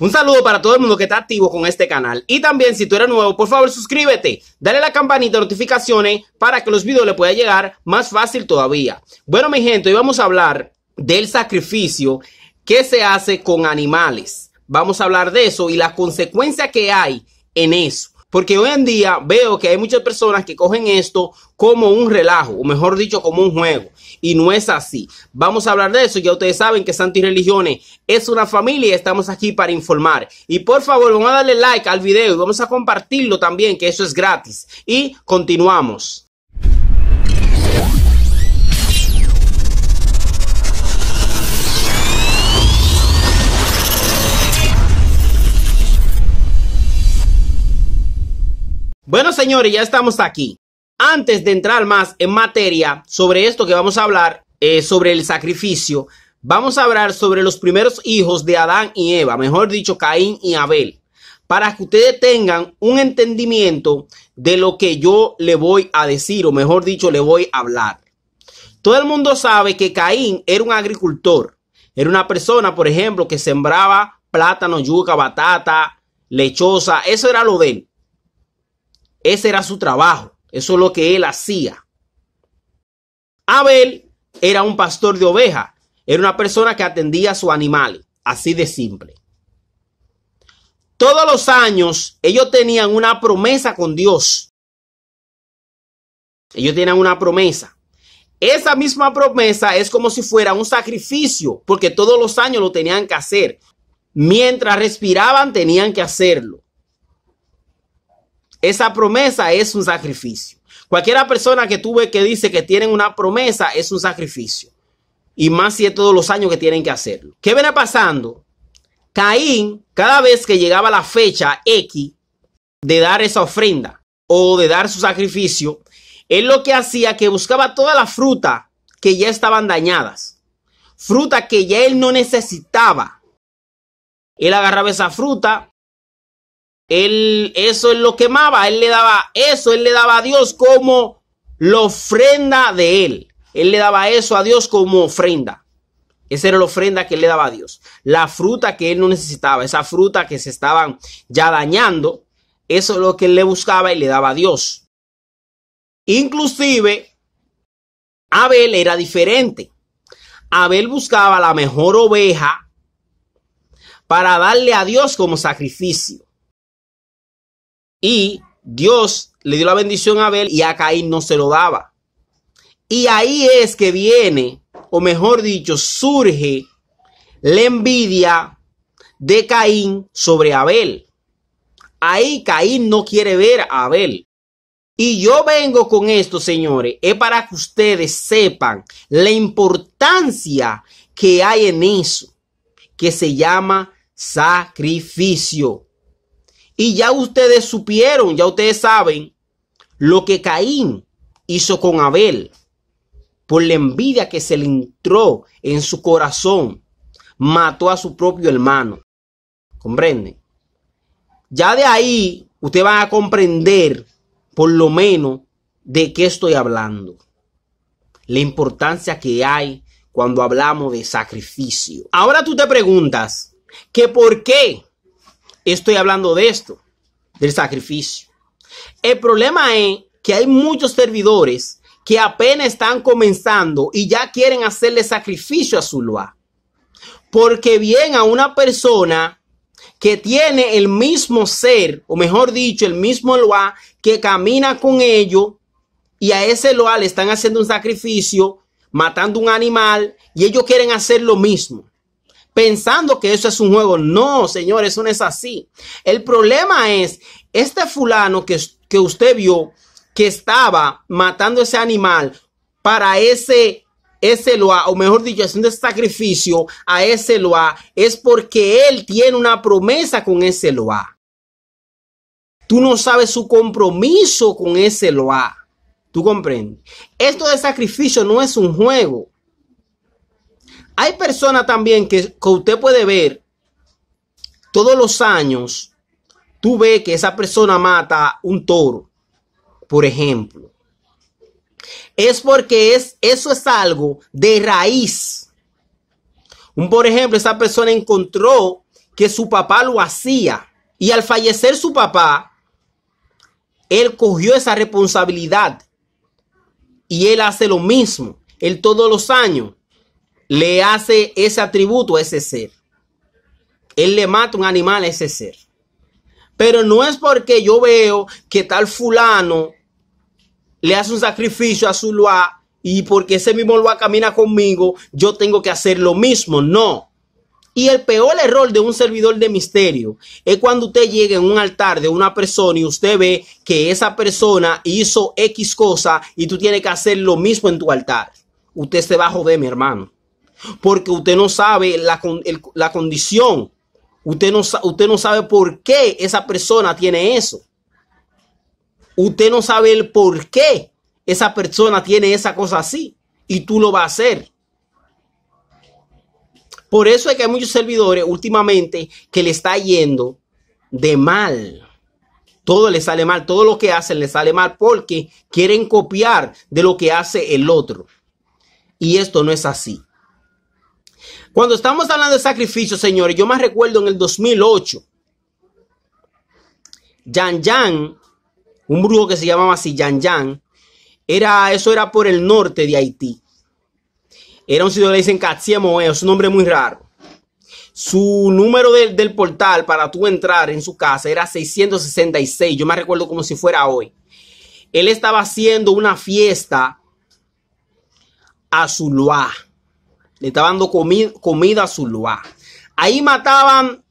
Un saludo para todo el mundo que está activo con este canal. Y también si tú eres nuevo, por favor suscríbete, dale la campanita de notificaciones para que los videos le puedan llegar más fácil todavía. Bueno, mi gente, hoy vamos a hablar del sacrificio que se hace con animales. Vamos a hablar de eso y las consecuencias que hay en eso. Porque hoy en día veo que hay muchas personas que cogen esto como un relajo, o mejor dicho, como un juego. Y no es así. Vamos a hablar de eso. Ya ustedes saben que Santi Religiones es una familia y estamos aquí para informar. Y por favor, vamos a darle like al video y vamos a compartirlo también, que eso es gratis. Y continuamos. Bueno, señores, ya estamos aquí. Antes de entrar más en materia sobre esto que vamos a hablar, eh, sobre el sacrificio, vamos a hablar sobre los primeros hijos de Adán y Eva, mejor dicho, Caín y Abel, para que ustedes tengan un entendimiento de lo que yo le voy a decir, o mejor dicho, le voy a hablar. Todo el mundo sabe que Caín era un agricultor, era una persona, por ejemplo, que sembraba plátano, yuca, batata, lechosa, eso era lo de él. Ese era su trabajo. Eso es lo que él hacía. Abel era un pastor de ovejas. Era una persona que atendía a sus animales. Así de simple. Todos los años ellos tenían una promesa con Dios. Ellos tenían una promesa. Esa misma promesa es como si fuera un sacrificio, porque todos los años lo tenían que hacer. Mientras respiraban tenían que hacerlo. Esa promesa es un sacrificio. Cualquiera persona que tuve que dice que tienen una promesa es un sacrificio. Y más si es todos los años que tienen que hacerlo. ¿Qué viene pasando? Caín, cada vez que llegaba la fecha X de dar esa ofrenda o de dar su sacrificio, él lo que hacía que buscaba toda la fruta que ya estaban dañadas. Fruta que ya él no necesitaba. Él agarraba esa fruta, él, eso es lo quemaba, él le daba eso, él le daba a Dios como la ofrenda de él. Él le daba eso a Dios como ofrenda. Esa era la ofrenda que él le daba a Dios. La fruta que él no necesitaba, esa fruta que se estaban ya dañando, eso es lo que él le buscaba y le daba a Dios. Inclusive, Abel era diferente. Abel buscaba la mejor oveja para darle a Dios como sacrificio. Y Dios le dio la bendición a Abel y a Caín no se lo daba. Y ahí es que viene, o mejor dicho, surge la envidia de Caín sobre Abel. Ahí Caín no quiere ver a Abel. Y yo vengo con esto, señores, es para que ustedes sepan la importancia que hay en eso, que se llama sacrificio. Y ya ustedes supieron, ya ustedes saben lo que Caín hizo con Abel por la envidia que se le entró en su corazón. Mató a su propio hermano. ¿Comprenden? Ya de ahí ustedes van a comprender por lo menos de qué estoy hablando. La importancia que hay cuando hablamos de sacrificio. Ahora tú te preguntas que por qué Estoy hablando de esto, del sacrificio. El problema es que hay muchos servidores que apenas están comenzando y ya quieren hacerle sacrificio a su loa. Porque bien a una persona que tiene el mismo ser, o mejor dicho, el mismo loa que camina con ellos y a ese loa le están haciendo un sacrificio, matando un animal y ellos quieren hacer lo mismo pensando que eso es un juego. No, señor, eso no es así. El problema es este fulano que, que usted vio que estaba matando ese animal para ese ese loa, o mejor dicho, haciendo sacrificio a ese loa, es porque él tiene una promesa con ese loa. Tú no sabes su compromiso con ese loa. ¿Tú comprendes? Esto de sacrificio no es un juego. Hay personas también que, usted puede ver todos los años, tú ves que esa persona mata un toro, por ejemplo. Es porque es, eso es algo de raíz. Un, por ejemplo, esa persona encontró que su papá lo hacía y al fallecer su papá, él cogió esa responsabilidad y él hace lo mismo, él todos los años le hace ese atributo a ese ser. Él le mata un animal a ese ser. Pero no es porque yo veo que tal fulano le hace un sacrificio a su loa y porque ese mismo loa camina conmigo, yo tengo que hacer lo mismo. No. Y el peor error de un servidor de misterio es cuando usted llega en un altar de una persona y usted ve que esa persona hizo X cosa y tú tienes que hacer lo mismo en tu altar. Usted se va a joder, mi hermano porque usted no sabe la, condición. Usted no, usted no sabe por qué esa persona tiene eso. Usted no sabe el por qué esa persona tiene esa cosa así y tú lo vas a hacer. Por eso es que hay muchos servidores últimamente que le está yendo de mal. Todo le sale mal, todo lo que hacen le sale mal porque quieren copiar de lo que hace el otro. Y esto no es así. Cuando estamos hablando de sacrificio, señores, yo más recuerdo en el 2008, Yan Yan, un brujo que se llamaba así Yan Yan, era, eso era por el norte de Haití. Era un sitio que le dicen Moe, eh, es un nombre muy raro. Su número del portal para tú entrar en su casa era 666, yo me recuerdo como si fuera hoy. Él estaba haciendo una fiesta a su loa le estaba dando comida a su lugar. Ahí mataban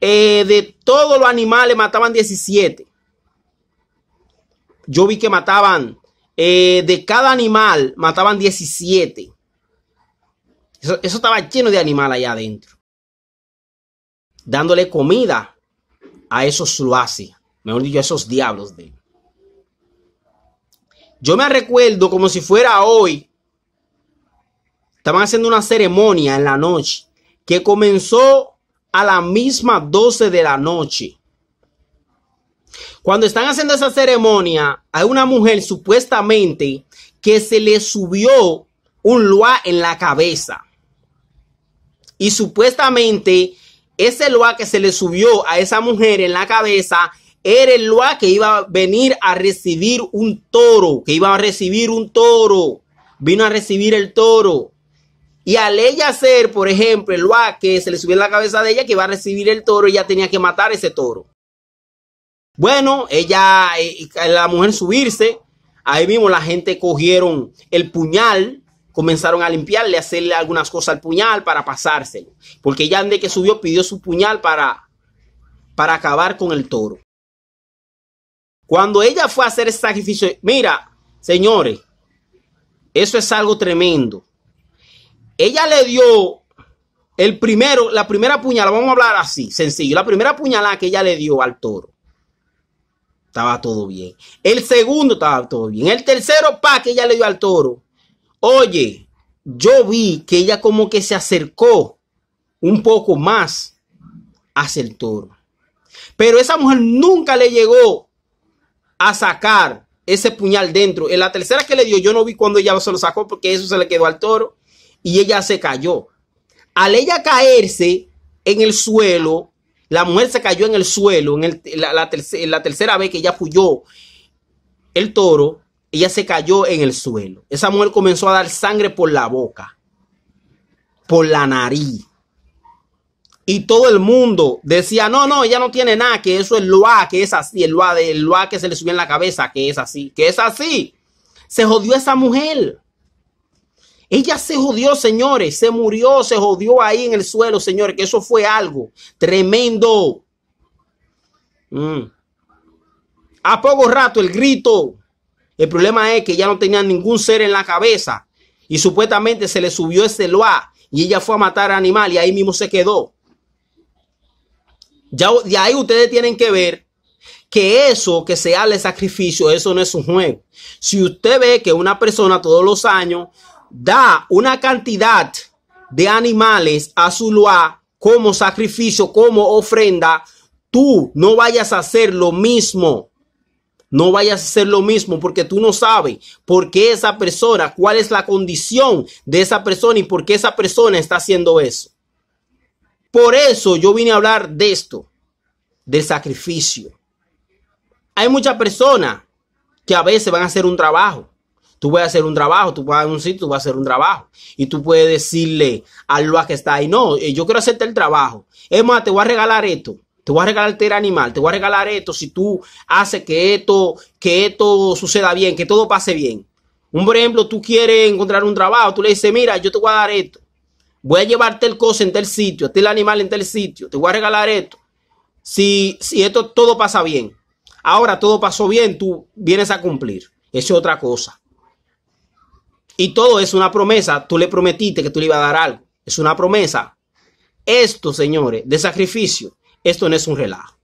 eh, de todos los animales, mataban 17. Yo vi que mataban eh, de cada animal, mataban 17. Eso, estaba lleno de animal allá adentro. Dándole comida a esos Sluasi, mejor dicho, a esos diablos de Yo me recuerdo como si fuera hoy Estaban haciendo una ceremonia en la noche que comenzó a la misma 12 de la noche. Cuando están haciendo esa ceremonia, hay una mujer supuestamente que se le subió un loa en la cabeza. Y supuestamente ese loa que se le subió a esa mujer en la cabeza era el loa que iba a venir a recibir un toro, que iba a recibir un toro. Vino a recibir el toro. Y al ella hacer, por ejemplo, el lugar que se le subió en la cabeza de ella que iba a recibir el toro, ella tenía que matar ese toro. Bueno, ella, y eh, la mujer subirse, ahí mismo la gente cogieron el puñal, comenzaron a limpiarle, a hacerle algunas cosas al puñal para pasárselo. Porque ella, de que subió, pidió su puñal para, para acabar con el toro. Cuando ella fue a hacer el sacrificio, mira, señores, eso es algo tremendo. Ella le dio el primero, la primera puñalada, vamos a hablar así, sencillo. La primera puñalada que ella le dio al toro. Estaba todo bien. El segundo estaba todo bien. El tercero pa que ella le dio al toro. Oye, yo vi que ella como que se acercó un poco más hacia el toro. Pero esa mujer nunca le llegó a sacar ese puñal dentro. En la tercera que le dio, yo no vi cuando ella se lo sacó porque eso se le quedó al toro y ella se cayó. Al ella caerse en el suelo, la mujer se cayó en el suelo, en, la, tercera, vez que ella puyó el toro, ella se cayó en el suelo. Esa mujer comenzó a dar sangre por la boca, por la nariz. Y todo el mundo decía, no, no, ella no tiene nada, que eso es loa, que es así, el loa, de, que se le subió en la cabeza, que es así, que es así. Se jodió esa mujer. Ella se jodió, señores, se murió, se jodió ahí en el suelo, señores, que eso fue algo tremendo. Mm. A poco rato el grito. El problema es que ya no tenía ningún ser en la cabeza y supuestamente se le subió ese loa y ella fue a matar animal y ahí mismo se quedó. Ya de ahí ustedes tienen que ver que eso que se el sacrificio, eso no es un juego. Si usted ve que una persona todos los años da una cantidad de animales a su Zuluá como sacrificio, como ofrenda, tú no vayas a hacer lo mismo. No vayas a hacer lo mismo porque tú no sabes por qué esa persona, cuál es la condición de esa persona y por qué esa persona está haciendo eso. Por eso yo vine a hablar de esto, del sacrificio. Hay muchas personas que a veces van a hacer un trabajo Tú a hacer un trabajo, tú vas a un sitio, tú vas a hacer un trabajo. Y tú puedes decirle al lugar que está ahí, no, eh, yo quiero hacerte el trabajo. Es más, te voy a regalar esto. Te voy a regalar el animal, te voy a regalar esto si tú haces que esto, que esto suceda bien, que todo pase bien. Un por ejemplo, tú quieres encontrar un trabajo, tú le dices, mira, yo te voy a dar esto. Voy a llevarte el cosa en tal sitio, este el animal en tal sitio, te voy a regalar esto. Si, si esto todo pasa bien. Ahora todo pasó bien, tú vienes a cumplir. es otra cosa. Y todo es una promesa. Tú le prometiste que tú le ibas a dar algo. Es una promesa. Esto, señores, de sacrificio, esto no es un relajo.